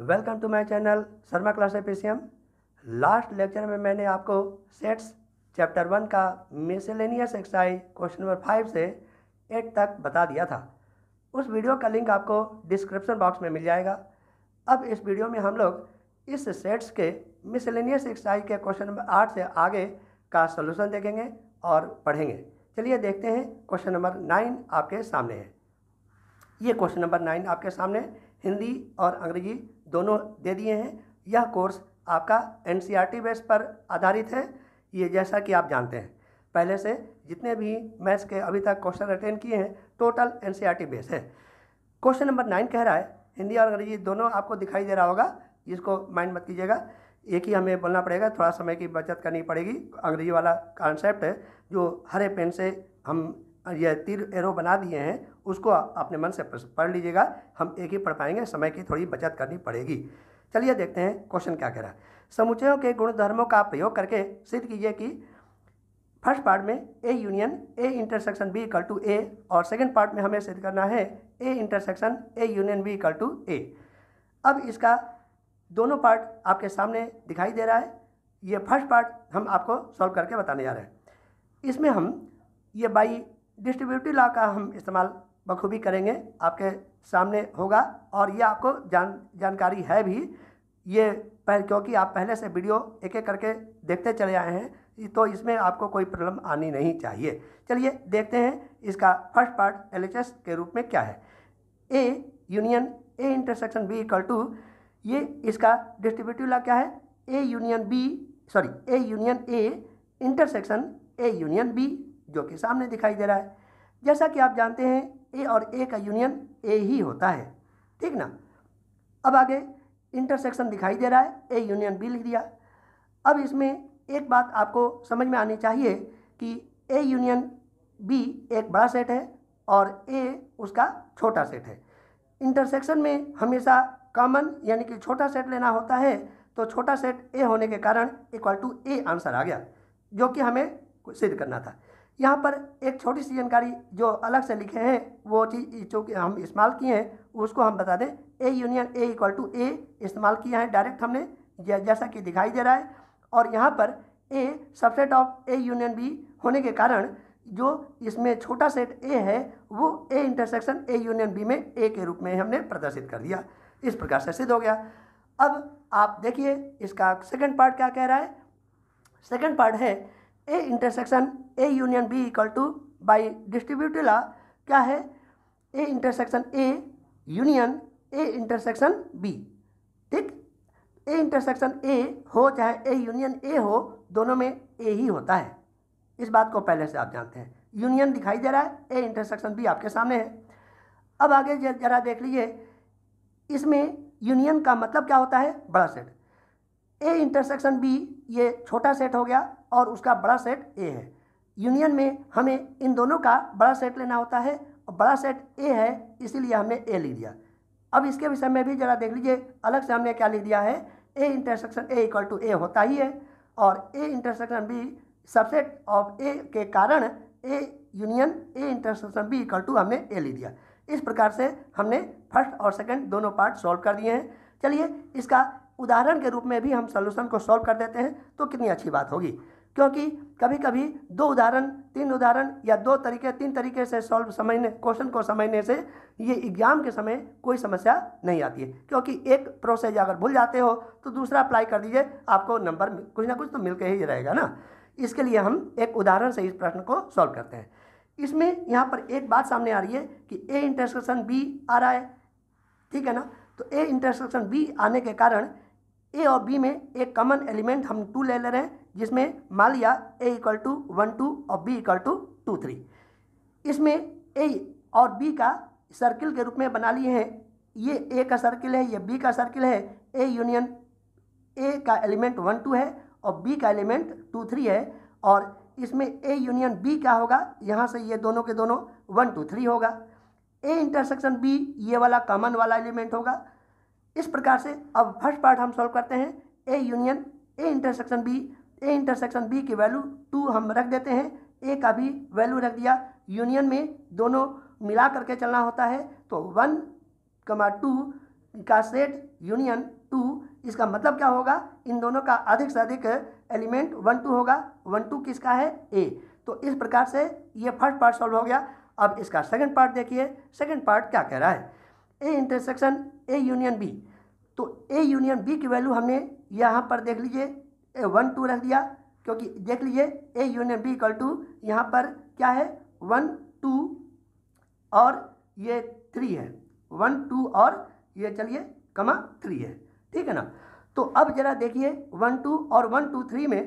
welcome to my channel Sharma class APCM last lecture में मैंने आपको सेट्स चैप्टर वन का miscellaneous exercise question number five से eight तक बता दिया था उस वीडियो का लिंक आपको डिस्क्रिप्शन बॉक्स में मिल जाएगा अब इस वीडियो में हम लोग इस सेट्स के मिसलेनियस एक्सरसाइज के क्वेश्चन नंबर आठ से आगे का सोल्यूशन देखेंगे और पढ़ेंगे चलिए देखते हैं क्वेश्चन नंबर नाइन आपके सामने है ये क्वेश्चन नंबर नाइन आपके सामने हिंदी और अंग्रेजी दोनों दे दिए हैं यह कोर्स आपका एन सी e बेस पर आधारित है ये जैसा कि आप जानते हैं पहले से जितने भी मैथ्स के अभी तक क्वेश्चन अटेंड किए हैं टोटल एन e बेस है क्वेश्चन नंबर नाइन कह रहा है हिंदी और अंग्रेजी दोनों आपको दिखाई दे रहा होगा जिसको माइंड मत कीजिएगा एक ही हमें बोलना पड़ेगा थोड़ा समय की बचत करनी पड़ेगी अंग्रेजी वाला कॉन्सेप्ट है जो हरे पेन से हम ये तीर एरो बना दिए हैं उसको अपने मन से पढ़ लीजिएगा हम एक ही पढ़ पाएंगे समय की थोड़ी बचत करनी पड़ेगी चलिए देखते हैं क्वेश्चन क्या कह रहा है समुचयों के गुणधर्मों का प्रयोग करके सिद्ध कीजिए कि फर्स्ट पार्ट में A union A intersection B equal to A और सेकंड पार्ट में हमें सिद्ध करना है A intersection A union B equal to A अब इसका दोनों पार्ट आपके सामने दिखाई दे रहा है ये फर्स्ट पार्ट हम आपको सॉल्व करके बताने जा रहे हैं इसमें हम ये बाई डिस्ट्रीब्यूटिव लॉ का हम इस्तेमाल बखूबी करेंगे आपके सामने होगा और ये आपको जान जानकारी है भी ये पह, क्योंकि आप पहले से वीडियो एक एक करके देखते चले आए हैं तो इसमें आपको कोई प्रॉब्लम आनी नहीं चाहिए चलिए देखते हैं इसका फर्स्ट पार्ट एल के रूप में क्या है A union A intersection B equal to ये इसका डिस्ट्रीब्यूटिव लॉ क्या है A union B sorry A union A intersection A union B जो कि सामने दिखाई दे रहा है जैसा कि आप जानते हैं ए और ए का यूनियन ए ही होता है ठीक ना अब आगे इंटरसेक्शन दिखाई दे रहा है ए यूनियन बी लिख दिया अब इसमें एक बात आपको समझ में आनी चाहिए कि ए यूनियन बी एक बड़ा सेट है और ए उसका छोटा सेट है इंटरसेक्शन में हमेशा कॉमन यानी कि छोटा सेट लेना होता है तो छोटा सेट ए होने के कारण इक्वल टू ए आंसर आ गया जो कि हमें सिद्ध करना था यहाँ पर एक छोटी सी जानकारी जो अलग से लिखे हैं वो चीज़ जो हम इस्तेमाल किए हैं उसको हम बता दें A union A equal to A इस्तेमाल किया है डायरेक्ट हमने जैसा कि दिखाई दे रहा है और यहाँ पर A subset of A union B होने के कारण जो इसमें छोटा सेट ए है वो A intersection A union B में ए के रूप में हमने प्रदर्शित कर दिया इस प्रकार से सिद्ध हो गया अब आप देखिए इसका सेकंड पार्ट क्या कह रहा है सेकंड पार्ट है A intersection A union B equal to by distributive law क्या है A intersection A union A intersection B ठीक ए इंटरसेक्शन ए हो चाहे ए यूनियन ए हो दोनों में ए ही होता है इस बात को पहले से आप जानते हैं यूनियन दिखाई दे रहा है ए इंटरसेक्शन बी आपके सामने है अब आगे जरा देख लीजिए इसमें यूनियन का मतलब क्या होता है बड़ा सेट ए इंटरसेक्शन बी ये छोटा सेट हो गया और उसका बड़ा सेट ए है यूनियन में हमें इन दोनों का बड़ा सेट लेना होता है और बड़ा सेट ए है इसीलिए हमने ए लिख दिया अब इसके विषय में भी जरा देख लीजिए अलग से हमने क्या लिख दिया है A intersection A equal to A होता ही है और A intersection B subset of A के कारण A union A intersection B equal to हमने ए लिख दिया इस प्रकार से हमने फर्स्ट और सेकंड दोनों पार्ट सॉल्व कर दिए हैं चलिए इसका उदाहरण के रूप में भी हम सोल्यूशन को सॉल्व कर देते हैं तो कितनी अच्छी बात होगी क्योंकि कभी कभी दो उदाहरण तीन उदाहरण या दो तरीके तीन तरीके से सॉल्व समझने क्वेश्चन को समझने से ये एग्जाम के समय कोई समस्या नहीं आती है क्योंकि एक प्रोसेस अगर भूल जाते हो तो दूसरा अप्लाई कर दीजिए आपको नंबर कुछ ना कुछ तो मिल के ही रहेगा ना इसके लिए हम एक उदाहरण से इस प्रश्न को सॉल्व करते हैं इसमें यहाँ पर एक बात सामने आ रही है कि ए इंटरसेक्शन बी आ रहा है ठीक है ना तो ए इंटरसेक्शन बी आने के कारण ए और बी में एक कॉमन एलिमेंट हम टू ले ले रहे हैं जिसमें मान लिया A equal to one two और B equal to two three इसमें ए और बी का सर्किल के रूप में बना लिए हैं ये ए का सर्किल है ये बी का सर्किल है ए यूनियन ए का एलिमेंट वन टू है और बी का एलिमेंट टू थ्री है और इसमें ए यूनियन बी क्या होगा यहाँ से ये दोनों के दोनों वन टू थ्री होगा ए इंटरसेक्शन बी ये वाला कॉमन वाला एलिमेंट होगा इस प्रकार से अब फर्स्ट पार्ट हम सॉल्व करते हैं A union A intersection B A intersection B की वैल्यू टू हम रख देते हैं ए का भी वैल्यू रख दिया यूनियन में दोनों मिला करके चलना होता है तो वन कमा टू का सेट यूनियन टू इसका मतलब क्या होगा इन दोनों का अधिक से अधिक एलिमेंट वन टू होगा वन टू किसका है ए तो इस प्रकार से ये फर्स्ट पार्ट सॉल्व हो गया अब इसका सेकंड पार्ट देखिए सेकंड पार्ट क्या कह रहा है A intersection A union B तो ए यूनियन बी की वैल्यू हमने यहाँ पर देख लीजिए ए वन टू रख दिया क्योंकि देख लीजिए A union B equal to यहाँ पर क्या है वन टू और ये थ्री है वन टू और ये चलिए कमा थ्री है ठीक है ना तो अब जरा देखिए वन टू और वन टू थ्री में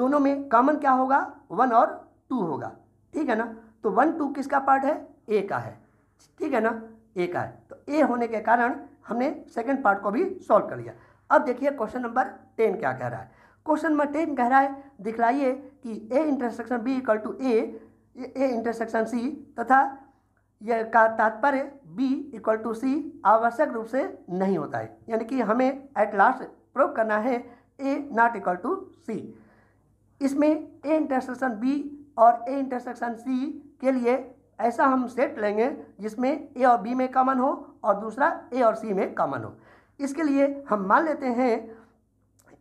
दोनों में कॉमन क्या होगा वन और टू होगा ठीक है ना तो वन टू किसका पार्ट है ए का है ठीक है ना ए का है तो ए होने के कारण हमने सेकेंड पार्ट को भी सॉल्व कर लिया अब देखिए क्वेश्चन नंबर टेन क्या कह रहा है क्वेश्चन नंबर टेन कह रहा है दिखलाइए कि A intersection B equal to A A intersection C तथा यह का तात्पर्य बी इक्वल टू सी आवश्यक रूप से नहीं होता है यानी कि हमें एट लास्ट प्रूव करना है A not equal to C इसमें ए इंटरसेक्शन बी और ए इंटरसेक्शन सी के लिए ऐसा हम सेट लेंगे जिसमें ए और बी में कॉमन हो और दूसरा ए और सी में कॉमन हो इसके लिए हम मान लेते हैं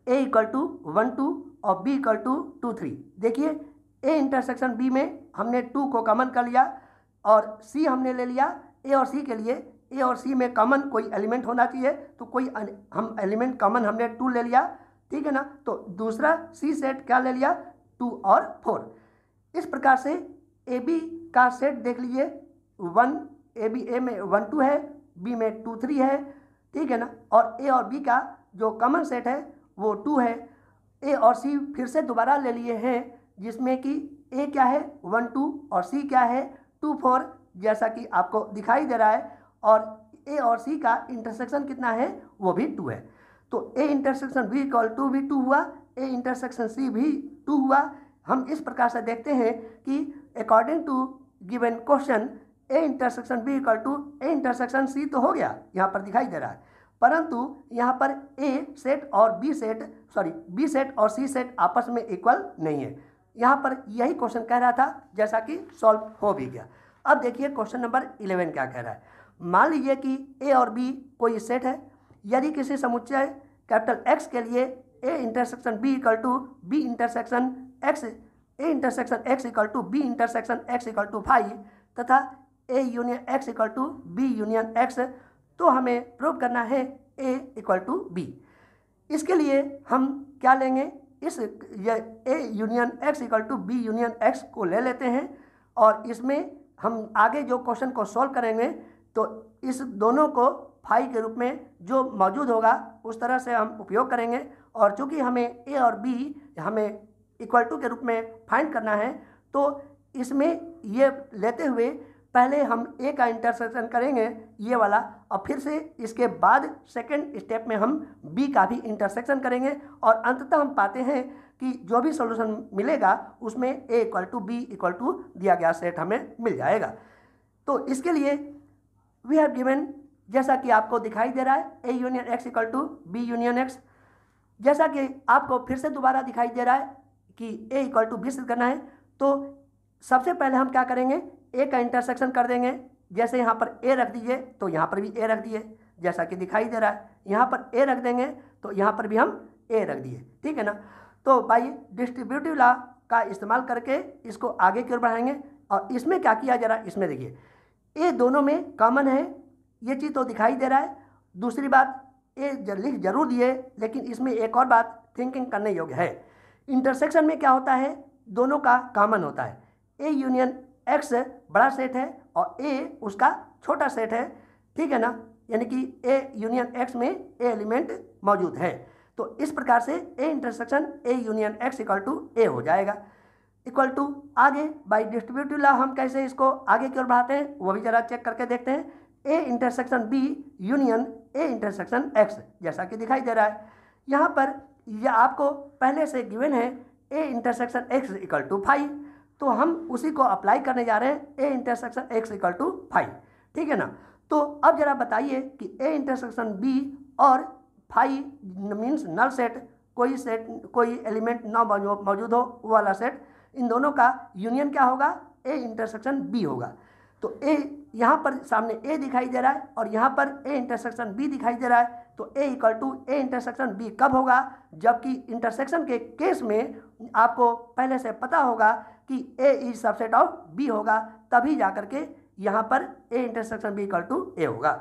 A equal to one two और B equal to two three देखिए ए इंटरसेक्शन बी में हमने टू को कॉमन कर लिया और सी हमने ले लिया ए और सी के लिए ए और सी में कॉमन कोई एलिमेंट होना चाहिए तो कोई हम एलिमेंट कॉमन हमने टू ले लिया ठीक है ना तो दूसरा सी सेट क्या ले लिया टू और फोर इस प्रकार से ए बी का सेट देख लीजिए वन ए बी ए में वन टू है बी में टू थ्री है ठीक है ना और ए और बी का जो कॉमन सेट है वो टू है ए और सी फिर से दोबारा ले लिए हैं जिसमें कि ए क्या है वन टू और सी क्या है टू फोर जैसा कि आपको दिखाई दे रहा है और ए और सी का इंटरसेक्शन कितना है वो भी टू है तो A intersection B equal to भी टू हुआ ए इंटरसेक्शन सी भी टू हुआ हम इस प्रकार से देखते हैं कि according to given question A intersection B equal to A intersection C तो हो गया यहाँ पर दिखाई दे रहा है परंतु यहाँ पर ए सेट और B set sorry B set और सी सेट आपस में इक्वल नहीं है यहाँ पर यही क्वेश्चन कह रहा था जैसा कि सॉल्व हो भी गया अब देखिए क्वेश्चन नंबर इलेवन क्या कह रहा है मान लीजिए कि ए और बी कोई सेट है यदि किसी समुच्चय कैपिटल एक्स के लिए A intersection B equal to B intersection X A intersection X equal to B intersection X equal to five तथा A union X equal to B union X तो हमें प्रूव करना है ए इक्वल टू बी इसके लिए हम क्या लेंगे इस ये A union X equal to B union X को ले लेते हैं और इसमें हम आगे जो क्वेश्चन को सॉल्व करेंगे तो इस दोनों को फाई के रूप में जो मौजूद होगा उस तरह से हम उपयोग करेंगे और चूंकि हमें ए और बी हमें इक्वल टू के रूप में फाइंड करना है तो इसमें ये लेते हुए पहले हम ए का इंटरसेक्शन करेंगे ये वाला और फिर से इसके बाद सेकेंड स्टेप में हम बी का भी इंटरसेक्शन करेंगे और अंततः हम पाते हैं कि जो भी सोल्यूशन मिलेगा उसमें A equal to B equal to दिया गया सेट हमें मिल जाएगा तो इसके लिए वी हैव गिवन जैसा कि आपको दिखाई दे रहा है A union X equal to B union X जैसा कि आपको फिर से दोबारा दिखाई दे रहा है कि ए इक्वल टू बी सिद्ध करना है तो सबसे पहले हम क्या करेंगे ए का इंटरसेक्शन कर देंगे जैसे यहाँ पर ए रख दीजिए तो यहाँ पर भी ए रख दिए जैसा कि दिखाई दे रहा है यहाँ पर ए रख देंगे तो यहाँ पर भी हम ए रख दिए ठीक है ना तो भाई डिस्ट्रीब्यूटिव ला का इस्तेमाल करके इसको आगे की ओर बढ़ाएंगे और इसमें क्या किया जा रहा है इसमें देखिए ए दोनों में कॉमन है ये चीज़ तो दिखाई दे रहा है दूसरी बात ए लिख जरूर दिए लेकिन इसमें एक और बात थिंकिंग करने योग्य है इंटरसेक्शन में क्या होता है दोनों का कॉमन होता है ए यूनियन एक्स बड़ा सेट है और ए उसका छोटा सेट है ठीक है ना यानी कि ए यूनियन एक्स में ए एलिमेंट मौजूद है तो इस प्रकार से A intersection A union X equal to A हो जाएगा इक्वल टू आगे बाई डिस्ट्रीब्यूटिव लॉ हम कैसे इसको आगे की ओर बढ़ाते हैं वो भी ज़रा चेक करके देखते हैं A intersection B union A intersection X जैसा कि दिखाई दे रहा है यहाँ पर यह आपको पहले से गिवन है A intersection X equal to five तो हम उसी को अप्लाई करने जा रहे हैं A intersection X equal to five ठीक है ना तो अब जरा बताइए कि ए इंटरसेक्शन बी और फाइव मीन्स नल सेट कोई सेट कोई एलिमेंट ना मौजूद हो वो वाला सेट इन दोनों का यूनियन क्या होगा ए इंटरसेक्शन बी होगा तो ए यहाँ पर सामने ए दिखाई दे रहा है और यहाँ पर ए इंटरसेक्शन बी दिखाई दे रहा है तो A equal to A intersection B कब होगा जबकि इंटरसेक्शन के केस में आपको पहले से पता होगा कि A is subset of B होगा तभी जा करके यहाँ पर A intersection B equal to A होगा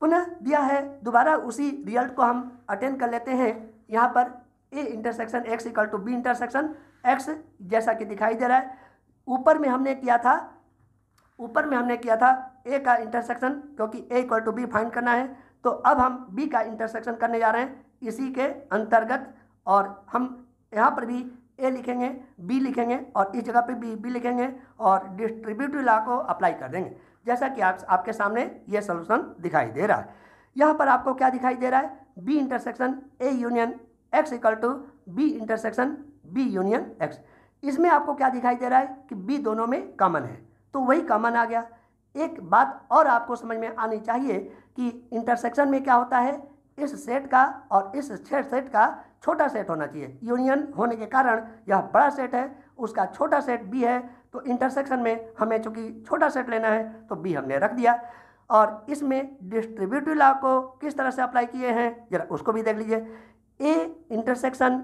पुनः दिया है दोबारा उसी रिजल्ट को हम अटेंड कर लेते हैं यहाँ पर A intersection X equal to B intersection X जैसा कि दिखाई दे रहा है ऊपर में हमने किया था ऊपर में हमने किया था ए का इंटरसेक्शन क्योंकि A equal to B find करना है तो अब हम बी का इंटरसेक्शन करने जा रहे हैं इसी के अंतर्गत और हम यहाँ पर भी ए लिखेंगे बी लिखेंगे और इस जगह पे बी बी लिखेंगे और डिस्ट्रीब्यूटिव लॉ को अप्लाई कर देंगे जैसा कि आप आपके सामने ये सोल्यूशन दिखाई दे रहा है यहाँ पर आपको क्या दिखाई दे रहा है B intersection A union X equal to B intersection B union X इसमें आपको क्या दिखाई दे रहा है कि बी दोनों में कॉमन है तो वही कॉमन आ गया एक बात और आपको समझ में आनी चाहिए कि इंटरसेक्शन में क्या होता है इस सेट का और इस छेट सेट का छोटा सेट होना चाहिए यूनियन होने के कारण यह बड़ा सेट है उसका छोटा सेट बी है तो इंटरसेक्शन में हमें चूँकि छोटा सेट लेना है तो बी हमने रख दिया और इसमें डिस्ट्रीब्यूटिव लॉ को किस तरह से अप्लाई किए हैं जरा उसको भी देख लीजिए A intersection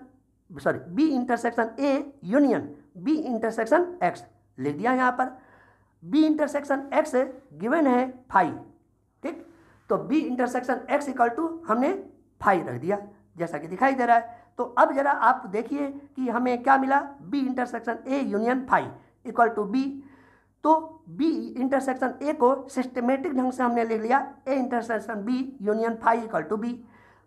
sorry B intersection A union B intersection X लिख दिया यहाँ पर बी इंटरसेक्शन एक्स गिवन है फाइव ठीक तो B intersection X equal to हमने फाइव रख दिया जैसा कि दिखाई दे रहा है तो अब जरा आप देखिए कि हमें क्या मिला B intersection A union five equal to B तो बी इंटरसेक्शन ए को सिस्टमेटिक ढंग से हमने लिख लिया A intersection B union five equal to B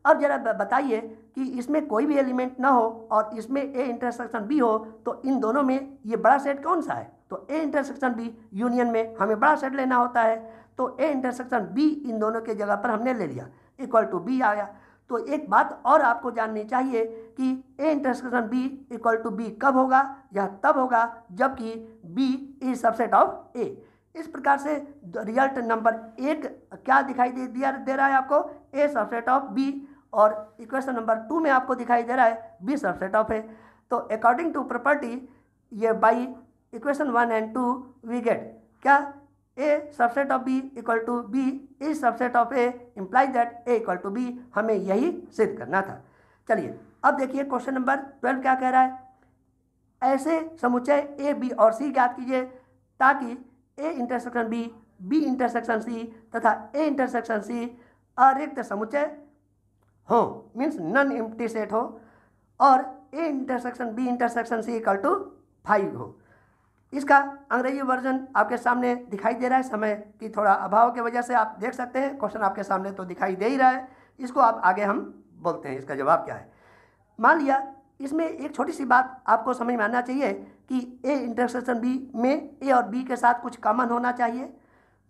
अब जरा बताइए कि इसमें कोई भी एलिमेंट ना हो और इसमें ए इंटरसेक्शन बी हो तो इन दोनों में ये बड़ा सेट कौन सा है तो ए इंटरसेक्शन बी यूनियन में हमें बड़ा सेट लेना होता है तो ए इंटरसेक्शन बी इन दोनों के जगह पर हमने ले लिया इक्वल टू बी आया तो एक बात और आपको जाननी चाहिए कि A intersection B equal to B कब होगा या तब होगा जबकि B is subset of A इस प्रकार से रिजल्ट नंबर एक क्या दिखाई दे दिया दे रहा है आपको ए सबसेट ऑफ बी और इक्वेशन नंबर टू में आपको दिखाई दे रहा है बी सबसेट ऑफ ए तो अकॉर्डिंग टू प्रॉपर्टी ये by equation one and two we get क्या A subset of B equal to B is subset of A implies that A equal to B हमें यही सिद्ध करना था चलिए अब देखिए क्वेश्चन नंबर ट्वेल्व क्या कह रहा है ऐसे समुच्चय ए बी और सी ज्ञात कीजिए ताकि A intersection B B intersection C तथा ए इंटरसेक्शन सी अरिक्त समुच्चय हो मीन्स नन इम्प्टी सेट हो और A intersection B intersection C equal to five हो इसका अंग्रेजी वर्जन आपके सामने दिखाई दे रहा है समय की थोड़ा अभाव की वजह से आप देख सकते हैं क्वेश्चन आपके सामने तो दिखाई दे ही रहा है इसको आप आगे हम बोलते हैं इसका जवाब क्या है मान लिया इसमें एक छोटी सी बात आपको समझ में आना चाहिए कि ए इंटरसेक्शन बी में ए और बी के साथ कुछ कॉमन होना चाहिए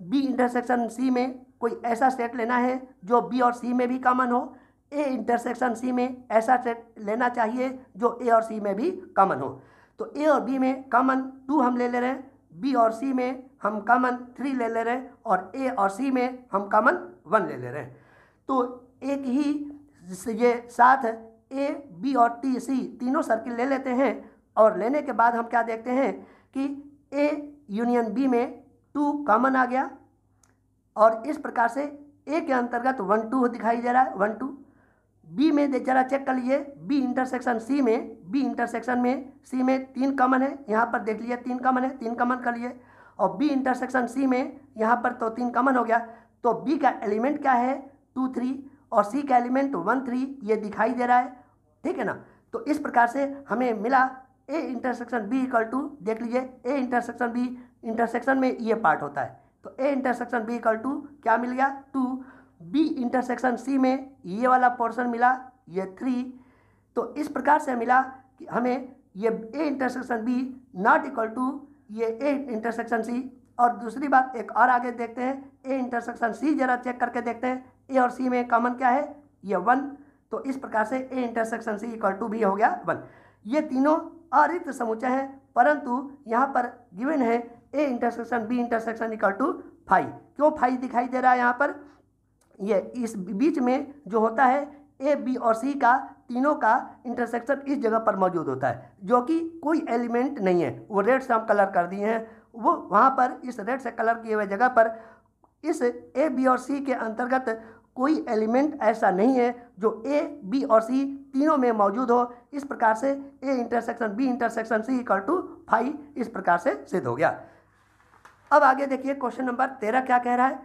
बी इंटरसेक्शन सी में कोई ऐसा सेट लेना है जो बी और सी में भी कॉमन हो ए इंटरसेक्शन सी में ऐसा सेट लेना चाहिए जो ए और सी में भी कॉमन हो तो ए और बी में कॉमन टू हम ले ले रहे हैं बी और सी में हम कॉमन थ्री ले ले रहे हैं और ए और सी में हम कॉमन वन ले ले रहे हैं तो एक ही ये साथ ए बी और टी सी तीनों सर्किल ले लेते हैं और लेने के बाद हम क्या देखते हैं कि ए यूनियन बी में टू कॉमन आ गया और इस प्रकार से ए के अंतर्गत वन टू दिखाई दे रहा है वन टू बी में जरा चेक कर लीजिए बी इंटरसेक्शन सी में बी इंटरसेक्शन में सी में तीन कमन है यहाँ पर देख लीजिए तीन कमन है तीन कमन कर लिए और बी इंटरसेक्शन सी में यहाँ पर तो तीन कमन हो गया तो बी का एलिमेंट क्या है टू थ्री और सी का एलिमेंट वन थ्री ये दिखाई दे रहा है ठीक है ना तो इस प्रकार से हमें मिला A intersection B equal to देख लीजिए ए इंटरसेक्शन बी इंटरसेक्शन में ये पार्ट होता है तो A intersection B equal to क्या मिल गया टू बी इंटरसेक्शन सी में ये वाला पोर्शन मिला ये थ्री तो इस प्रकार से मिला कि हमें ये A intersection B not equal to ये ए इंटरसेक्शन सी और दूसरी बात एक और आगे देखते हैं ए इंटरसेक्शन सी जरा चेक करके देखते हैं ए और सी में कॉमन क्या है ये वन तो इस प्रकार से A intersection C equal to भी हो गया वन ये तीनों अरिक्त समुचय हैं परंतु यहाँ पर गिवन है A intersection B intersection equal to five क्यों फाइव दिखाई दे रहा है यहाँ पर ये इस बीच में जो होता है ए बी और सी का तीनों का इंटरसेक्शन इस जगह पर मौजूद होता है जो कि कोई एलिमेंट नहीं है वो रेड से हम कलर कर दिए हैं वो वहाँ पर इस रेड से कलर किए हुए जगह पर इस ए बी और सी के अंतर्गत कोई एलिमेंट ऐसा नहीं है जो ए बी और सी तीनों में मौजूद हो इस प्रकार से A intersection B intersection C equal to five इस प्रकार से सिद्ध हो गया अब आगे देखिए क्वेश्चन नंबर तेरह क्या कह रहा है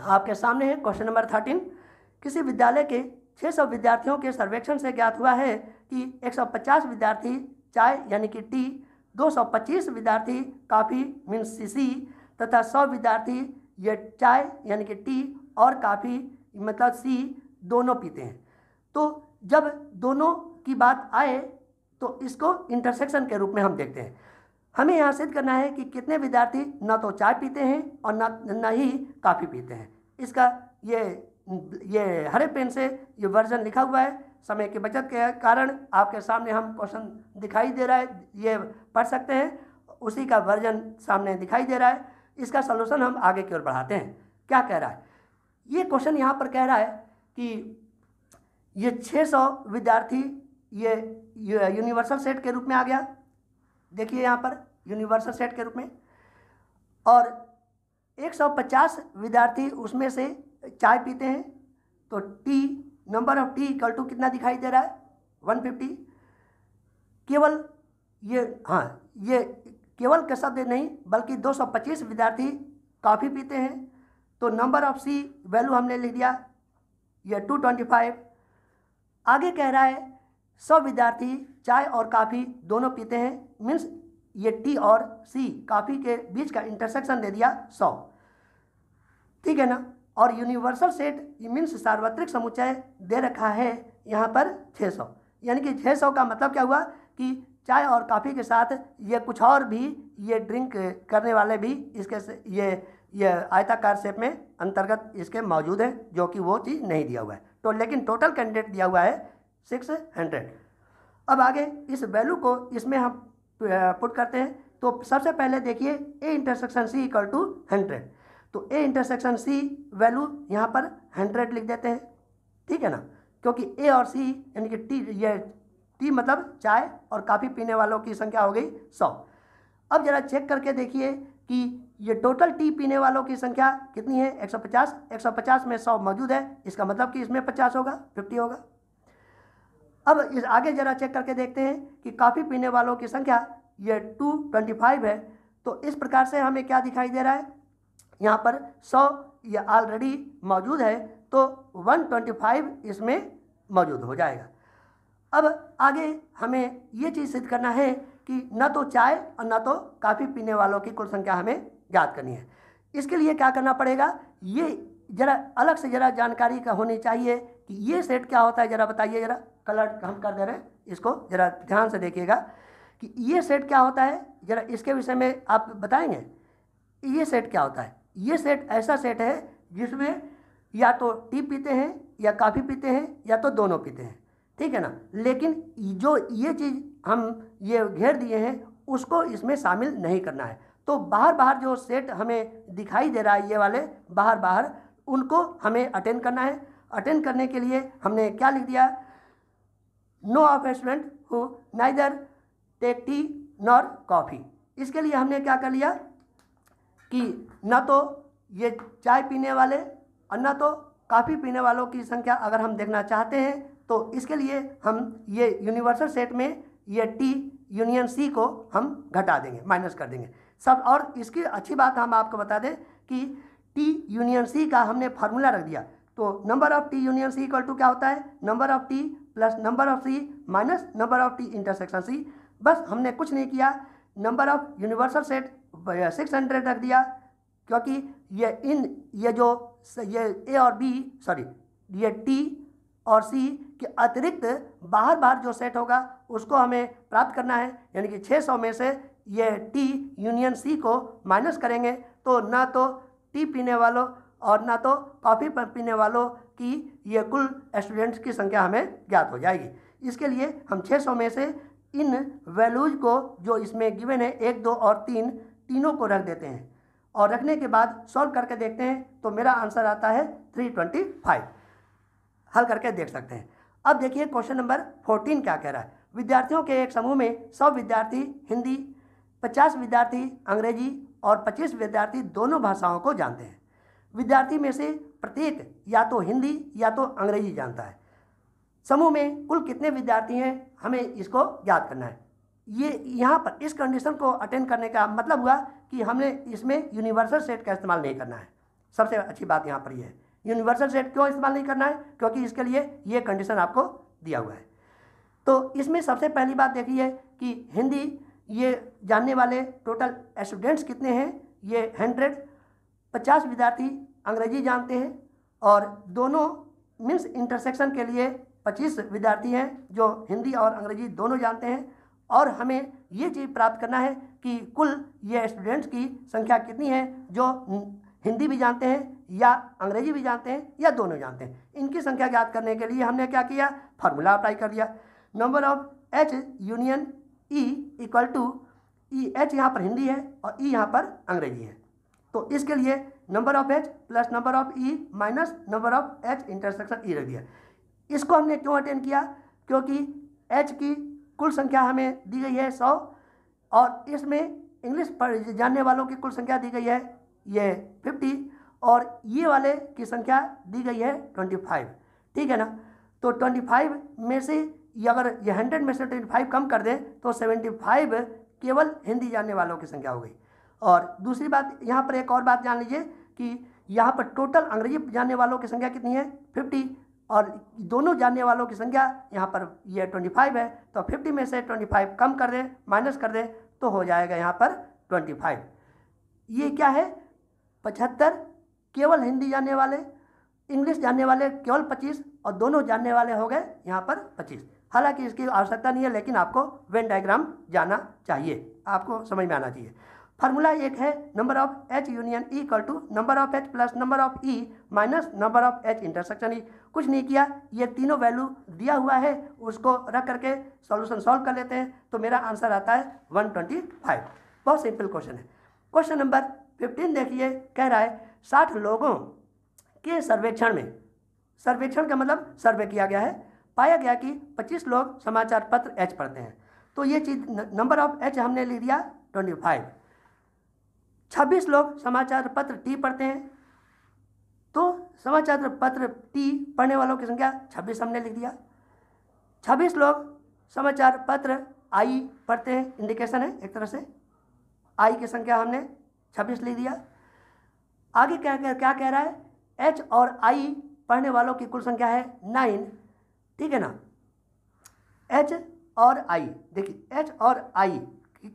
आपके सामने है क्वेश्चन नंबर थर्टीन किसी विद्यालय के छः सौ विद्यार्थियों के सर्वेक्षण से ज्ञात हुआ है कि एक सौ पचास विद्यार्थी चाय यानी कि टी दो सौ पच्चीस विद्यार्थी काफ़ी मीन सी तथा सौ विद्यार्थी ये चाय यानी कि टी और काफ़ी मतलब सी दोनों पीते हैं तो जब दोनों की बात आए तो इसको इंटरसेक्शन के रूप में हम देखते हैं हमें यहाँ सिद्ध करना है कि कितने विद्यार्थी न तो चाय पीते हैं और न न ही काफ़ी पीते हैं इसका ये ये हरे पेन से ये वर्जन लिखा हुआ है समय की बचत के कारण आपके सामने हम क्वेश्चन दिखाई दे रहा है ये पढ़ सकते हैं उसी का वर्जन सामने दिखाई दे रहा है इसका सलूशन हम आगे की ओर बढ़ाते हैं क्या कह रहा है ये क्वेश्चन यहाँ पर कह रहा है कि ये 600 विद्यार्थी ये यूनिवर्सल सेट के रूप में आ गया देखिए यहाँ पर यूनिवर्सल सेट के रूप में और 150 विद्यार्थी उसमें से चाय पीते हैं तो T number of T equal to कितना दिखाई दे रहा है 150 केवल ये हाँ ये केवल के शब्द नहीं बल्कि 225 विद्यार्थी काफ़ी पीते हैं तो नंबर ऑफ सी वैल्यू हमने लिख दिया ये 225 आगे कह रहा है सब विद्यार्थी चाय और काफ़ी दोनों पीते हैं मीन्स ये टी और सी काफ़ी के बीच का इंटरसेक्शन दे दिया सौ ठीक है ना और यूनिवर्सल सेट मीन्स सार्वत्रिक समुच्चय दे रखा है यहाँ पर छः सौ यानी कि छः सौ का मतलब क्या हुआ कि चाय और काफ़ी के साथ ये कुछ और भी ये ड्रिंक करने वाले भी इसके से ये ये आयताकार सेप में अंतर्गत इसके मौजूद हैं जो कि वो चीज़ नहीं दिया हुआ है तो लेकिन टोटल कैंडिडेट दिया हुआ है सिक्स हंड्रेड अब आगे इस वैल्यू को इसमें हम पुट करते हैं तो सबसे पहले देखिए A intersection C equal to hundred तो ए इंटरसेक्शन सी वैल्यू यहाँ पर हंड्रेड लिख देते हैं ठीक है ना क्योंकि ए और सी यानी कि टी ये टी मतलब चाय और काफ़ी पीने वालों की संख्या हो गई सौ अब ज़रा चेक करके देखिए कि ये टोटल टी पीने वालों की संख्या कितनी है 150 150 में 100 मौजूद है इसका मतलब कि इसमें 50 होगा 50 होगा अब इस आगे जरा चेक करके देखते हैं कि काफ़ी पीने वालों की संख्या ये टू ट्वेंटी फाइव है तो इस प्रकार से हमें क्या दिखाई दे रहा है यहाँ पर सौ ये ऑलरेडी मौजूद है तो वन ट्वेंटी फाइव इसमें मौजूद हो जाएगा अब आगे हमें ये चीज़ सिद्ध करना है कि न तो चाय और न तो काफ़ी पीने वालों की कुल संख्या हमें ज्ञात करनी है इसके लिए क्या करना पड़ेगा ये ज़रा अलग से ज़रा जानकारी का होनी चाहिए कि ये सेट क्या होता है ज़रा बताइए ज़रा कलर हम कर दे रहे हैं इसको ज़रा ध्यान से देखिएगा कि ये सेट क्या होता है ज़रा इसके विषय में आप बताएंगे ये सेट क्या होता है ये सेट ऐसा सेट है जिसमें या तो टी पीते हैं या काफ़ी पीते हैं या तो दोनों पीते हैं ठीक है ना लेकिन जो ये चीज़ हम ये घेर दिए हैं उसको इसमें शामिल नहीं करना है तो बाहर बाहर जो सेट हमें दिखाई दे रहा है ये वाले बाहर बाहर उनको हमें अटेंड करना है अटेंड करने के लिए हमने क्या लिख दिया no of student who neither take tea nor coffee इसके लिए हमने क्या कर लिया कि न तो ये चाय पीने वाले और न तो काफ़ी पीने वालों की संख्या अगर हम देखना चाहते हैं तो इसके लिए हम ये यूनिवर्सल सेट में ये टी यूनियन सी को हम घटा देंगे माइनस कर देंगे सब और इसकी अच्छी बात हम आपको बता दें कि टी यूनियन सी का हमने फार्मूला रख दिया तो number of T union C equal to क्या होता है number of T plus number of C minus number of T intersection C बस हमने कुछ नहीं किया number of universal set six hundred रख दिया क्योंकि ये इन ये जो ये ए और बी सॉरी ये टी और सी के अतिरिक्त बाहर बाहर जो सेट होगा उसको हमें प्राप्त करना है यानी कि 600 में से ये टी यूनियन सी को माइनस करेंगे तो ना तो टी पीने वालों और ना तो कॉफ़ी पीने वालों की ये कुल स्टूडेंट्स की संख्या हमें ज्ञात हो जाएगी इसके लिए हम 600 में से इन वैल्यूज को जो इसमें गिवन है एक दो और तीन तीनों को रख देते हैं और रखने के बाद सॉल्व करके देखते हैं तो मेरा आंसर आता है थ्री ट्वेंटी फाइव हल करके देख सकते हैं अब देखिए क्वेश्चन नंबर फोर्टीन क्या कह रहा है विद्यार्थियों के एक समूह में सौ विद्यार्थी हिंदी पचास विद्यार्थी अंग्रेजी और 25 विद्यार्थी दोनों भाषाओं को जानते हैं विद्यार्थी में से प्रत्येक या तो हिंदी या तो अंग्रेजी जानता है समूह में कुल कितने विद्यार्थी हैं हमें इसको याद करना है ये यहाँ पर इस कंडीशन को अटेंड करने का मतलब हुआ कि हमने इसमें यूनिवर्सल सेट का इस्तेमाल नहीं करना है सबसे अच्छी बात यहाँ पर यह है यूनिवर्सल सेट क्यों इस्तेमाल नहीं करना है क्योंकि इसके लिए ये कंडीशन आपको दिया हुआ है तो इसमें सबसे पहली बात देखिए कि हिंदी ये जानने वाले टोटल स्टूडेंट्स कितने हैं ये हंड्रेड पचास विद्यार्थी अंग्रेजी जानते हैं और दोनों मीन्स इंटरसेक्शन के लिए पच्चीस विद्यार्थी हैं जो हिंदी और अंग्रेजी दोनों जानते हैं और हमें ये चीज़ प्राप्त करना है कि कुल ये स्टूडेंट्स की संख्या कितनी है जो हिंदी भी जानते हैं या अंग्रेजी भी जानते हैं या दोनों जानते हैं इनकी संख्या ज्ञात करने के लिए हमने क्या किया फार्मूला अप्लाई कर दिया number of H union E equal to E H यहाँ पर हिंदी है और ई e यहाँ पर अंग्रेजी है तो इसके लिए number of H plus number of E minus number of H intersection E रख दिया इसको हमने क्यों अटेंड किया क्योंकि एच की कुल संख्या हमें दी गई है सौ और इसमें इंग्लिश पढ़ जानने वालों की कुल संख्या दी गई है ये फिफ्टी और ये वाले की संख्या दी गई है ट्वेंटी फाइव ठीक है ना तो ट्वेंटी फाइव में से ये अगर ये हंड्रेड में से ट्वेंटी फाइव कम कर दें तो सेवेंटी फाइव केवल हिंदी जानने वालों की संख्या हो गई और दूसरी बात यहाँ पर एक और बात जान लीजिए कि यहाँ पर टोटल अंग्रेजी जानने वालों की संख्या कितनी है फिफ्टी और दोनों जानने वालों की संख्या यहाँ पर ये ट्वेंटी फाइव है तो फिफ्टी में से ट्वेंटी फाइव कम कर दें माइनस कर दें तो हो जाएगा यहाँ पर ट्वेंटी फाइव ये क्या है पचहत्तर केवल हिंदी जानने वाले इंग्लिश जानने वाले केवल पच्चीस और दोनों जानने वाले हो गए यहाँ पर पच्चीस हालांकि इसकी आवश्यकता नहीं है लेकिन आपको वेन डायग्राम जाना चाहिए आपको समझ में आना चाहिए फार्मूला एक है number of H union E equal to number of H plus number of E minus number of H intersection E कुछ नहीं किया ये तीनों वैल्यू दिया हुआ है उसको रख करके सॉल्यूशन सॉल्व कर लेते हैं तो मेरा आंसर आता है वन ट्वेंटी फाइव बहुत सिंपल क्वेश्चन है क्वेश्चन नंबर फिफ्टीन देखिए कह रहा है साठ लोगों के सर्वेक्षण में सर्वेक्षण का मतलब सर्वे किया गया है पाया गया कि 25 लोग समाचार पत्र एच पढ़ते हैं तो ये चीज नंबर ऑफ एच हमने ले लिया 25 26 लोग समाचार पत्र टी पढ़ते हैं तो समाचार पत्र टी पढ़ने वालों की संख्या 26 हमने लिख दिया 26 लोग समाचार पत्र आई पढ़ते हैं इंडिकेशन है एक तरह से आई की संख्या हमने 26 लिख दिया आगे क्या क्या कह रहा है एच और आई पढ़ने वालों की कुल संख्या है नाइन ठीक है ना एच और आई देखिए एच और आई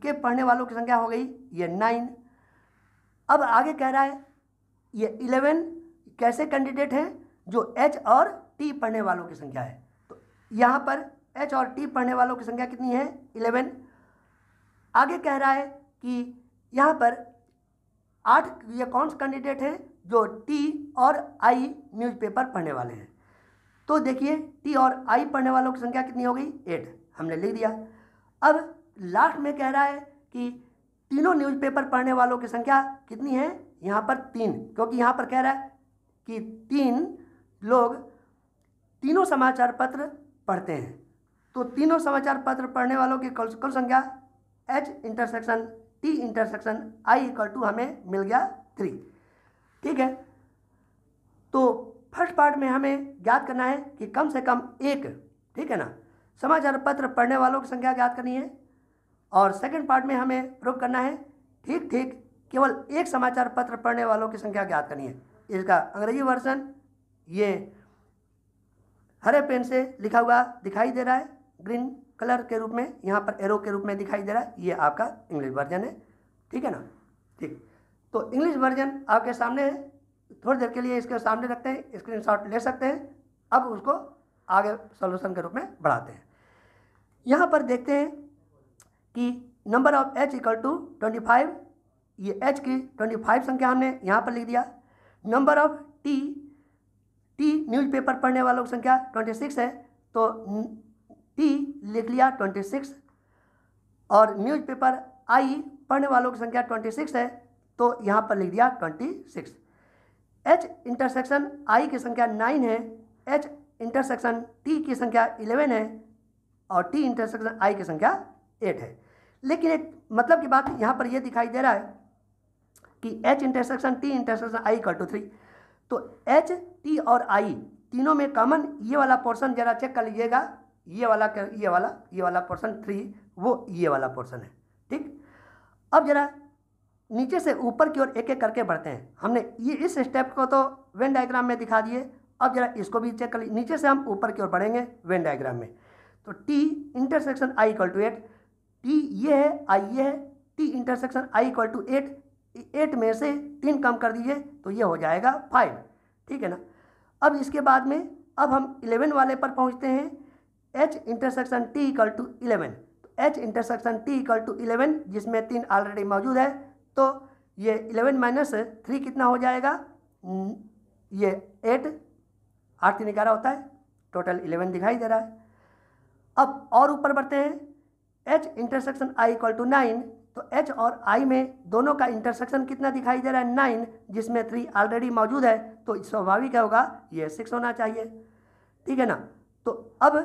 के पढ़ने वालों की संख्या हो गई ये नाइन अब आगे कह रहा है ये इलेवन कैसे कैंडिडेट हैं जो एच और टी पढ़ने वालों की संख्या है तो यहाँ पर एच और टी पढ़ने वालों की संख्या कितनी है इलेवन आगे कह रहा है कि यहाँ पर आठ ये कौन से कैंडिडेट हैं जो टी और आई न्यूज़पेपर पढ़ने वाले हैं तो देखिए टी और आई पढ़ने वालों की संख्या कितनी हो गई एट हमने लिख दिया अब लास्ट में कह रहा है कि तीनों न्यूज़पेपर पढ़ने वालों की संख्या कितनी है यहाँ पर तीन क्योंकि यहाँ पर कह रहा है कि तीन लोग तीनों समाचार पत्र पढ़ते हैं तो तीनों समाचार पत्र पढ़ने वालों की कुल कुल संख्या H intersection T intersection I equal to हमें मिल गया थ्री ठीक है तो फर्स्ट पार्ट में हमें ज्ञात करना है कि कम से कम एक ठीक है ना समाचार पत्र पढ़ने वालों की संख्या ज्ञात करनी है और सेकंड पार्ट में हमें प्रूव करना है ठीक ठीक केवल एक समाचार पत्र पढ़ने वालों की संख्या ज्ञात करनी है इसका अंग्रेजी वर्जन ये हरे पेन से लिखा हुआ दिखाई दे रहा है ग्रीन कलर के रूप में यहाँ पर एरो के रूप में दिखाई दे रहा है ये आपका इंग्लिश वर्जन है ठीक है ना ठीक तो इंग्लिश वर्जन आपके सामने है थोड़ी देर के लिए इसके सामने रखते हैं स्क्रीन ले सकते हैं अब उसको आगे सोल्यूशन के रूप में बढ़ाते हैं यहाँ पर देखते हैं कि number of H equal to twenty five ये एच की ट्वेंटी फाइव संख्या हमने यहाँ पर लिख दिया number of T T newspaper पढ़ने वालों की संख्या ट्वेंटी सिक्स है तो टी लिख लिया ट्वेंटी सिक्स और न्यूज़पेपर आई पढ़ने वालों की संख्या ट्वेंटी सिक्स है तो यहाँ पर लिख दिया twenty six H intersection I की संख्या नाइन है एच इंटरसेक्शन टी की संख्या इलेवन है और टी इंटरसेक्शन आई की संख्या एट है लेकिन एक मतलब की बात यहाँ पर यह दिखाई दे रहा है कि H intersection T intersection I कर टू थ्री तो एच टी और आई तीनों में कॉमन ये वाला पोर्शन जरा चेक कर लीजिएगा ये वाला ये वाला ये वाला पोर्शन थ्री वो ये वाला पोर्शन है ठीक अब जरा नीचे से ऊपर की ओर एक एक करके बढ़ते हैं हमने ये इस स्टेप को तो वेन डायग्राम में दिखा दिए अब जरा इसको भी चेक कर लीजिए नीचे से हम ऊपर की ओर बढ़ेंगे वेन डायग्राम में तो T intersection I equal to eight T ये है आई ये है T intersection I equal to eight eight में से तीन कम कर दीजिए तो ये हो जाएगा फाइव ठीक है ना अब इसके बाद में अब हम इलेवन वाले पर पहुँचते हैं H intersection T equal to eleven H intersection T equal to eleven जिसमें तीन ऑलरेडी मौजूद है तो ये इलेवन माइनस थ्री कितना हो जाएगा ये एट आठ तीन ग्यारह होता है टोटल इलेवन दिखाई दे रहा है अब और ऊपर बढ़ते हैं H intersection I equal to nine तो एच और आई में दोनों का इंटरसेक्शन कितना दिखाई दे रहा है नाइन जिसमें थ्री ऑलरेडी मौजूद है तो स्वाभाविक होगा ये सिक्स होना चाहिए ठीक है ना तो अब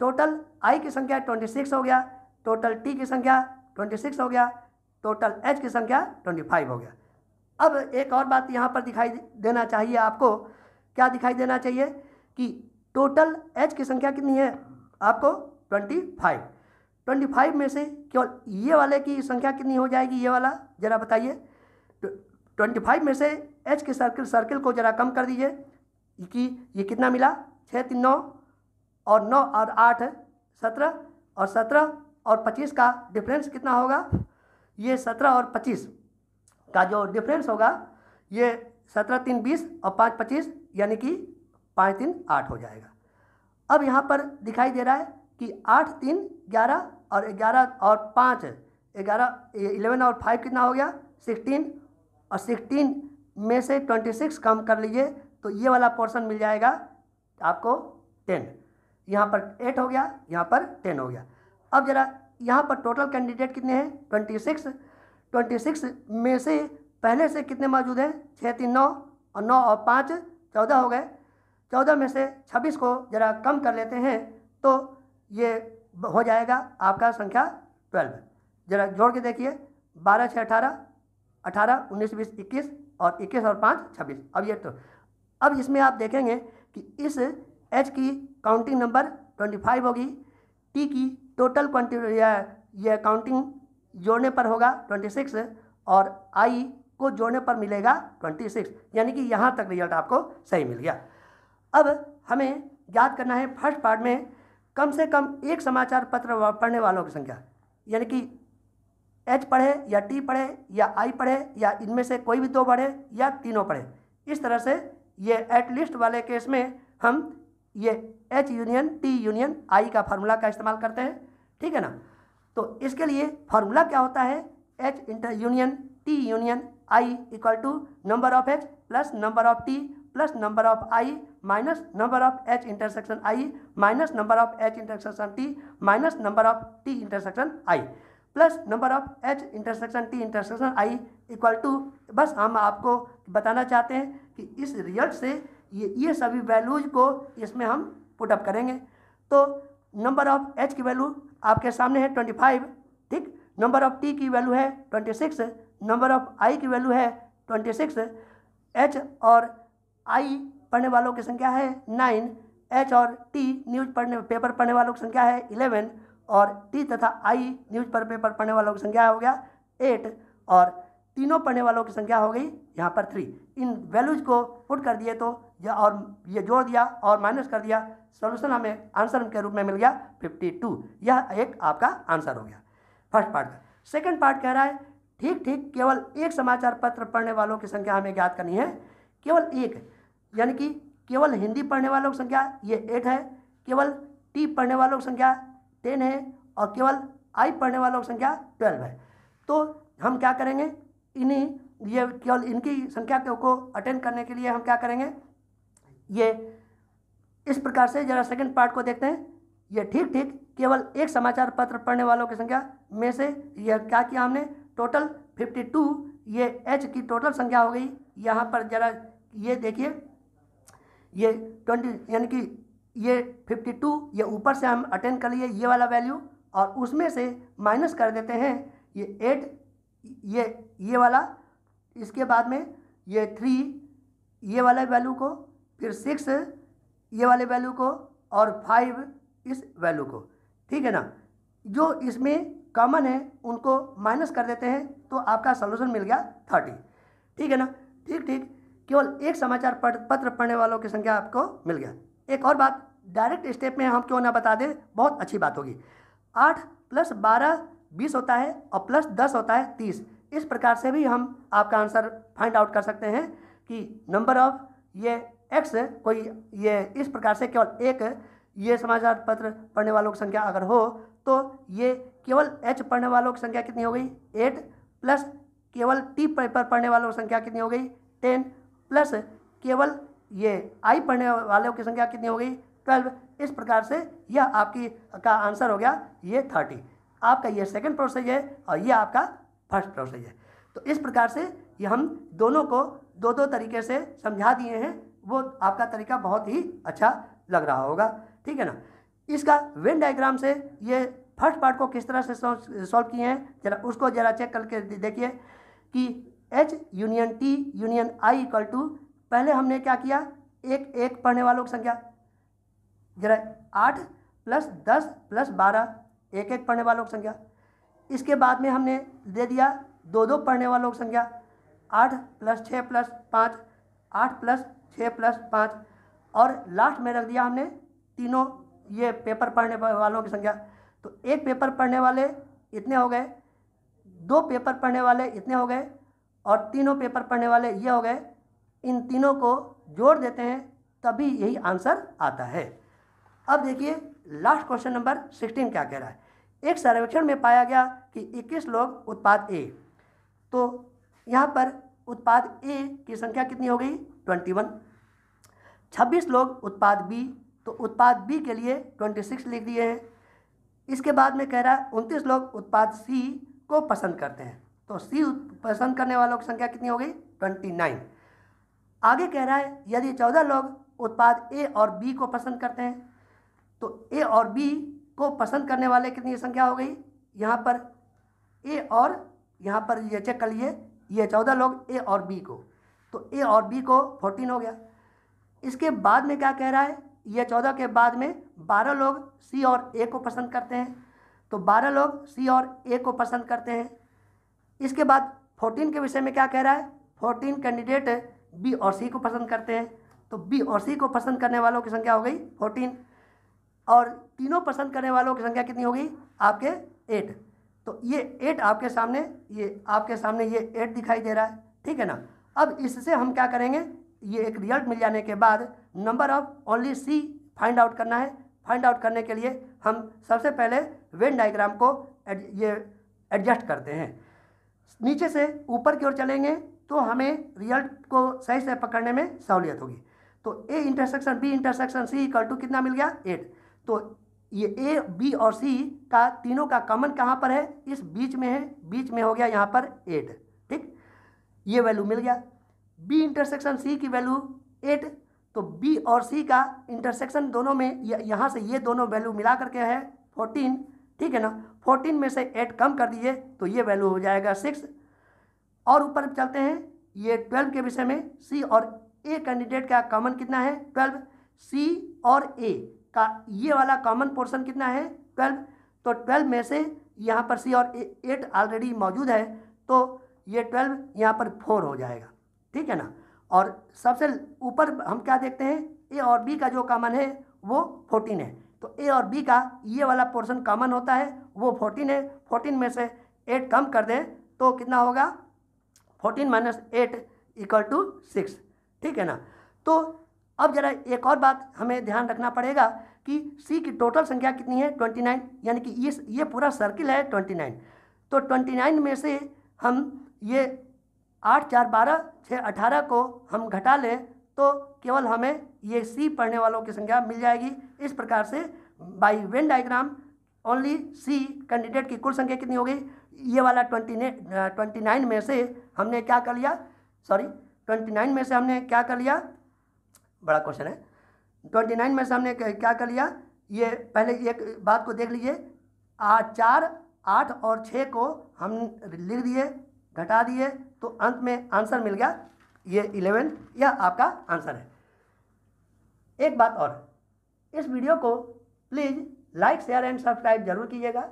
टोटल आई की संख्या ट्वेंटी सिक्स हो गया टोटल टी की संख्या ट्वेंटी सिक्स हो गया टोटल एच की संख्या ट्वेंटी फाइव हो गया अब एक और बात यहाँ पर दिखाई देना चाहिए आपको क्या दिखाई देना चाहिए कि टोटल एच की संख्या कितनी है आपको ट्वेंटी फाइव ट्वेंटी फाइव में से केवल ये वाले की संख्या कितनी हो जाएगी ये वाला ज़रा बताइए ट्वेंटी तो फाइव में से एच के सर्किल सर्किल को ज़रा कम कर दीजिए कि ये कितना मिला छः तीन नौ और नौ और आठ सत्रह और सत्रह और पच्चीस का डिफरेंस कितना होगा ये सत्रह और पच्चीस का जो डिफरेंस होगा ये सत्रह तीन बीस और पाँच पच्चीस यानी कि पाँच तीन आठ हो जाएगा अब यहाँ पर दिखाई दे रहा है कि आठ तीन ग्यारह और ग्यारह और पाँच ग्यारह इलेवन और फाइव कितना हो गया सिक्सटीन और सिक्सटीन में से ट्वेंटी सिक्स कम कर लीजिए तो ये वाला पोर्शन मिल जाएगा आपको टेन यहाँ पर एट हो गया यहाँ पर टेन हो गया अब ज़रा यहाँ पर टोटल कैंडिडेट कितने हैं ट्वेंटी सिक्स ट्वेंटी सिक्स में से पहले से कितने मौजूद हैं छः तीन नौ और नौ और पाँच चौदह हो गए चौदह में से छब्बीस को ज़रा कम कर लेते हैं तो ये हो जाएगा आपका संख्या ट्वेल्व ज़रा जोड़ के देखिए बारह छः अठारह अठारह उन्नीस बीस इक्कीस और इक्कीस और पाँच छब्बीस अब ये तो अब इसमें आप देखेंगे कि इस एच की काउंटिंग नंबर ट्वेंटी फाइव होगी टी की टोटल क्वान्टी ये अकाउंटिंग जोड़ने पर होगा ट्वेंटी सिक्स और आई को जोड़ने पर मिलेगा ट्वेंटी सिक्स यानी कि यहाँ तक रिजल्ट आपको सही मिल गया अब हमें याद करना है फर्स्ट पार्ट में कम से कम एक समाचार पत्र पढ़ने वालों की संख्या यानी कि एच पढ़े या टी पढ़े या आई पढ़े या इनमें से कोई भी दो पढ़े या तीनों पढ़े इस तरह से ये एट लिस्ट वाले केस में हम ये H union T union I का फार्मूला का इस्तेमाल करते हैं ठीक है ना तो इसके लिए फार्मूला क्या होता है H inter union T union I equal to number of H plus number of T plus number of I minus number of H intersection I minus number of H intersection T minus number of T intersection I plus number of H intersection T intersection I equal to बस हम आपको बताना चाहते हैं कि इस result से ये ये सभी वैल्यूज़ को इसमें हम पुटअप करेंगे तो नंबर ऑफ एच की वैल्यू आपके सामने है ट्वेंटी फाइव ठीक नंबर ऑफ टी की वैल्यू है twenty six number of I की वैल्यू है ट्वेंटी सिक्स एच और आई पढ़ने वालों की संख्या है नाइन एच और टी न्यूज पढ़ने पेपर पढ़ने वालों की संख्या है इलेवन और टी तथा आई न्यूज पर पेपर पढ़ने वालों की संख्या हो गया एट और तीनों पढ़ने वालों की संख्या हो गई यहाँ पर थ्री इन वैल्यूज को पुट कर दिए तो या और ये जोड़ दिया और माइनस कर दिया सॉल्यूशन हमें आंसर के रूप में मिल गया 52 यह एक आपका आंसर हो गया फर्स्ट पार्ट का सेकंड पार्ट कह रहा है ठीक ठीक केवल एक समाचार पत्र पढ़ने वालों की संख्या हमें ज्ञात करनी है केवल एक यानी कि केवल हिंदी पढ़ने वालों की संख्या ये एट है केवल टी पढ़ने वालों की संख्या टेन है और केवल आई पढ़ने वालों की संख्या ट्वेल्व है तो हम क्या करेंगे इन्हीं ये केवल इनकी संख्या को अटेंड करने के लिए हम क्या करेंगे ये इस प्रकार से जरा सेकंड पार्ट को देखते हैं ये ठीक ठीक केवल एक समाचार पत्र पढ़ने वालों की संख्या में से यह क्या किया हमने टोटल 52 ये एच की टोटल संख्या हो गई यहाँ पर जरा ये देखिए ये 20 यानी कि ये 52 ये ऊपर से हम अटेंड कर लिए ये वाला वैल्यू और उसमें से माइनस कर देते हैं ये एट ये ये वाला इसके बाद में ये थ्री ये वाला वैल्यू को फिर सिक्स ये वाले वैल्यू को और फाइव इस वैल्यू को ठीक है ना जो इसमें कॉमन है उनको माइनस कर देते हैं तो आपका सोल्यूशन मिल गया थर्टी ठीक है ना ठीक ठीक केवल एक समाचार पत्र पढ़ने वालों की संख्या आपको मिल गया एक और बात डायरेक्ट स्टेप में हम क्यों ना बता दें बहुत अच्छी बात होगी आठ प्लस बारह बीस होता है और प्लस दस होता है तीस इस प्रकार से भी हम आपका आंसर फाइंड आउट कर सकते हैं कि नंबर ऑफ ये एक्स कोई ये इस प्रकार से केवल एक ये समाचार पत्र पढ़ने वालों की संख्या अगर हो तो ये केवल एच पढ़ने वालों की संख्या कितनी हो गई एट प्लस केवल टी पेपर पढ़ने वालों की संख्या कितनी हो गई टेन प्लस केवल ये आई पढ़ने वालों की संख्या कितनी हो गई ट्वेल्व इस प्रकार से यह आपकी का आंसर हो गया ये थर्टी आपका ये सेकंड प्रोसेस है और ये आपका फर्स्ट प्रोसेस है तो इस प्रकार से ये हम दोनों को दो दो तरीके से समझा दिए हैं वो आपका तरीका बहुत ही अच्छा लग रहा होगा ठीक है ना इसका वेन डायग्राम से ये फर्स्ट पार्ट को किस तरह से सॉल्व किए हैं जरा उसको जरा चेक करके देखिए कि H union T union I equal to पहले हमने क्या किया एक एक पढ़ने वालों की संख्या जरा आठ प्लस दस प्लस बारह एक एक पढ़ने वालों की संख्या इसके बाद में हमने दे दिया दो दो पढ़ने वालों की संख्या आठ प्लस छः प्लस पाँच आठ प्लस छः प्लस पाँच और लास्ट में रख दिया हमने तीनों ये पेपर पढ़ने वालों की संख्या तो एक पेपर पढ़ने वाले इतने हो गए दो पेपर पढ़ने वाले इतने हो गए और तीनों पेपर पढ़ने वाले ये हो गए इन तीनों को जोड़ देते हैं तभी यही आंसर आता है अब देखिए लास्ट क्वेश्चन नंबर सिक्सटीन क्या कह रहा है एक सर्वेक्षण में पाया गया कि 21 लोग उत्पाद ए तो यहाँ पर उत्पाद ए की संख्या कितनी हो गई ट्वेंटी वन छब्बीस लोग उत्पाद बी तो उत्पाद बी के लिए ट्वेंटी सिक्स लिख दिए हैं इसके बाद में कह रहा है उनतीस लोग उत्पाद सी को पसंद करते हैं तो सी पसंद करने वालों की संख्या कितनी हो गई ट्वेंटी नाइन आगे कह रहा है यदि चौदह लोग उत्पाद ए और बी को पसंद करते हैं तो ए और बी को पसंद करने वाले कितनी संख्या हो गई यहाँ पर ए और यहाँ पर ये चेक कर लिए ये चौदह लोग ए और बी को तो ए और बी को फोर्टीन हो गया इसके बाद में क्या कह रहा है ये चौदह के बाद में बारह लोग सी और ए को पसंद करते हैं तो बारह लोग सी और ए को पसंद करते हैं इसके बाद फोर्टीन के विषय में क्या कह रहा है फोर्टीन कैंडिडेट बी और सी को पसंद करते हैं तो बी और सी को पसंद करने वालों की संख्या हो गई फोर्टीन और तीनों पसंद करने वालों की संख्या कितनी होगी आपके एट तो ये एट आपके सामने ये आपके सामने ये एट दिखाई दे रहा है ठीक है ना अब इससे हम क्या करेंगे ये एक रिजल्ट मिल जाने के बाद number of only C find out करना है फाइंड आउट करने के लिए हम सबसे पहले वेन डाइग्राम को एड, ये एडजस्ट करते हैं नीचे से ऊपर की ओर चलेंगे तो हमें रिजल्ट को सही से पकड़ने में सहूलियत होगी तो A intersection B intersection C equal to कितना मिल गया एट तो ये ए बी और सी का तीनों का कॉमन कहाँ पर है इस बीच में है बीच में हो गया यहाँ पर एट ये वैल्यू मिल गया बी इंटरसेक्शन सी की वैल्यू एट तो बी और सी का इंटरसेक्शन दोनों में यहाँ से ये दोनों वैल्यू मिला करके है फोर्टीन ठीक है ना फोर्टीन में से एट कम कर दीजिए तो ये वैल्यू हो जाएगा सिक्स और ऊपर चलते हैं ये ट्वेल्व के विषय में सी और ए कैंडिडेट का कॉमन कितना है ट्वेल्व सी और ए का ये वाला कॉमन पोर्शन कितना है ट्वेल्व तो ट्वेल्व में से यहाँ पर सी और एट ऑलरेडी मौजूद है तो ये ट्वेल्व यहाँ पर फोर हो जाएगा ठीक है ना और सबसे ऊपर हम क्या देखते हैं ए और बी का जो कॉमन है वो फोर्टीन है तो ए और बी का ये वाला पोर्शन कॉमन होता है वो फोर्टीन है फोर्टीन में से एट कम कर दें तो कितना होगा fourteen minus eight equal to six ठीक है ना तो अब जरा एक और बात हमें ध्यान रखना पड़ेगा कि सी की टोटल संख्या कितनी है ट्वेंटी नाइन यानी कि ये ये पूरा सर्किल है ट्वेंटी नाइन तो ट्वेंटी नाइन में से हम ये आठ चार बारह छः अठारह को हम घटा लें तो केवल हमें ये सी पढ़ने वालों की संख्या मिल जाएगी इस प्रकार से by Venn diagram only C candidate की कुल संख्या कितनी होगी ये वाला ट्वेंटी ट्वेंटी नाइन में से हमने क्या कर लिया सॉरी ट्वेंटी नाइन में से हमने क्या कर लिया बड़ा क्वेश्चन है ट्वेंटी नाइन में से हमने क्या कर लिया ये पहले एक बात को देख लीजिए चार आठ और छः को हम लिख दिए घटा दिए तो अंत में आंसर मिल गया ये इलेवन यह आपका आंसर है एक बात और इस वीडियो को please like share and subscribe जरूर कीजिएगा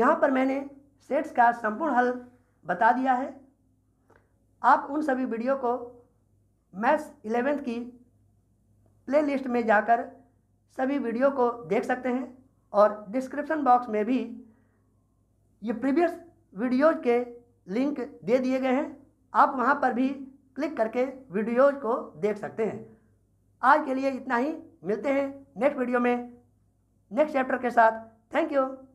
यहाँ पर मैंने सेट्स का संपूर्ण हल बता दिया है आप उन सभी वीडियो को मैथ्स इलेवेंथ की प्लेलिस्ट में जाकर सभी वीडियो को देख सकते हैं और डिस्क्रिप्शन बॉक्स में भी ये प्रीवियस वीडियोज के लिंक दे दिए गए हैं आप वहाँ पर भी क्लिक करके वीडियोज को देख सकते हैं आज के लिए इतना ही मिलते हैं नेक्स्ट वीडियो में नेक्स्ट चैप्टर के साथ थैंक यू